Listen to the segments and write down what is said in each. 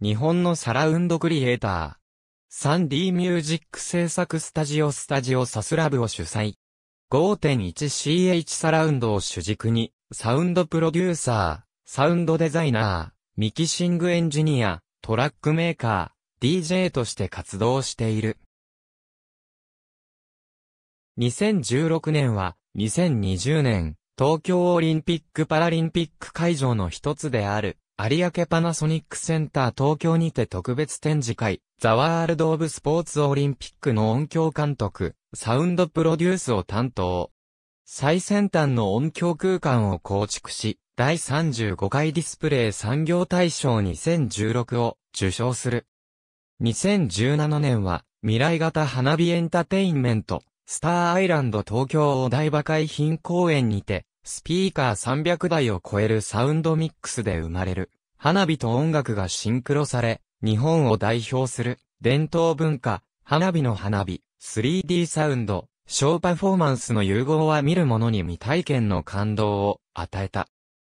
日本のサラウンドクリエイター。3D ミュージック制作スタジオスタジオサスラブを主催。5.1CH サラウンドを主軸に、サウンドプロデューサー、サウンドデザイナー、ミキシングエンジニア、トラックメーカー、DJ として活動している。2016年は、2020年、東京オリンピック・パラリンピック会場の一つである、有明パナソニックセンター東京にて特別展示会、ザワールドオブスポーツオリンピックの音響監督、サウンドプロデュースを担当。最先端の音響空間を構築し、第35回ディスプレイ産業大賞2016を受賞する。2017年は、未来型花火エンタテインメント、スターアイランド東京お台場海浜公園にて、スピーカー300台を超えるサウンドミックスで生まれる、花火と音楽がシンクロされ、日本を代表する伝統文化、花火の花火、3D サウンド、ショーパフォーマンスの融合は見る者に未体験の感動を与えた。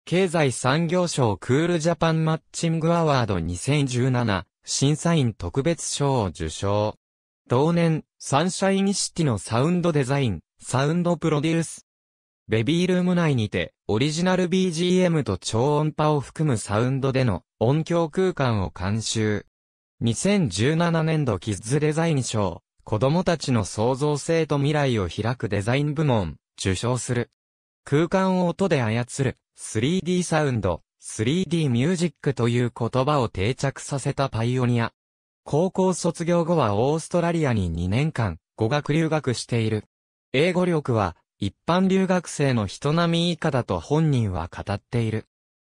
経済産業省クールジャパンマッチングアワード2017審査員特別賞を受賞。同年、サンシャインシティのサウンドデザイン、サウンドプロデュース、ベビールーム内にて、オリジナル BGM と超音波を含むサウンドでの音響空間を監修。2017年度キッズデザイン賞、子供たちの創造性と未来を開くデザイン部門、受賞する。空間を音で操る、3D サウンド、3D ミュージックという言葉を定着させたパイオニア。高校卒業後はオーストラリアに2年間、語学留学している。英語力は一般留学生の人並み以下だと本人は語っている。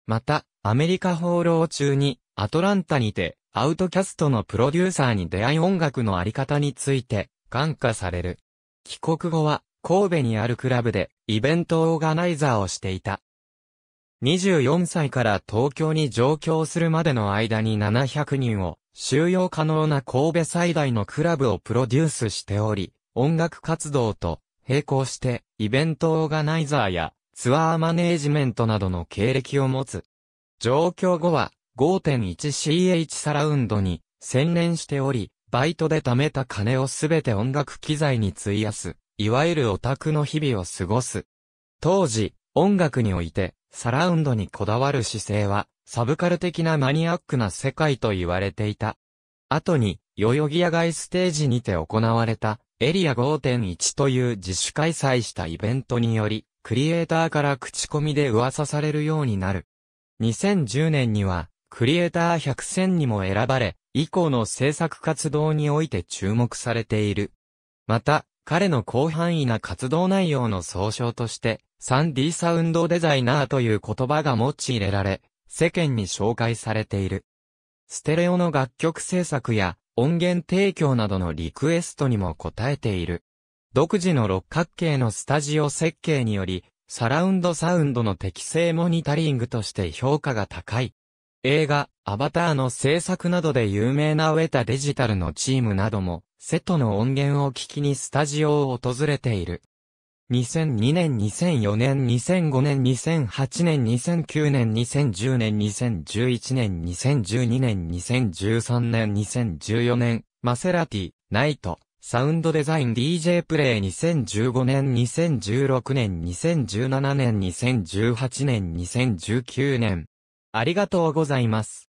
また、アメリカ放浪中に、アトランタにて、アウトキャストのプロデューサーに出会い音楽のあり方について、感化される。帰国後は、神戸にあるクラブで、イベントオーガナイザーをしていた。24歳から東京に上京するまでの間に700人を収容可能な神戸最大のクラブをプロデュースしており、音楽活動と並行して、イベントオーガナイザーや、ツアーマネージメントなどの経歴を持つ。上京後は、5.1CH サラウンドに専念しており、バイトで貯めた金をすべて音楽機材に費やす、いわゆるオタクの日々を過ごす。当時、音楽において、サラウンドにこだわる姿勢は、サブカル的なマニアックな世界と言われていた。後に、代々木野外ステージにて行われた、エリア5.1という自主開催したイベントにより、クリエイターから口コミで噂されるようになる。2010年には、クリエイター100選にも選ばれ、以降の制作活動において注目されている。また、彼の広範囲な活動内容の総称として、3D サウンドデザイナーという言葉が用いられ、世間に紹介されている。ステレオの楽曲制作や音源提供などのリクエストにも応えている。独自の六角形のスタジオ設計により、サラウンドサウンドの適正モニタリングとして評価が高い。映画、アバターの制作などで有名なウェタデジタルのチームなども、セットの音源を聞きにスタジオを訪れている。2002年、2004年、2005年、2008年、2009年、2010年、2011年、2012年、2013年、2014年、マセラティ、ナイト、サウンドデザイン DJ プレイ2015年、2016年、2017年、2018年、2019年。ありがとうございます。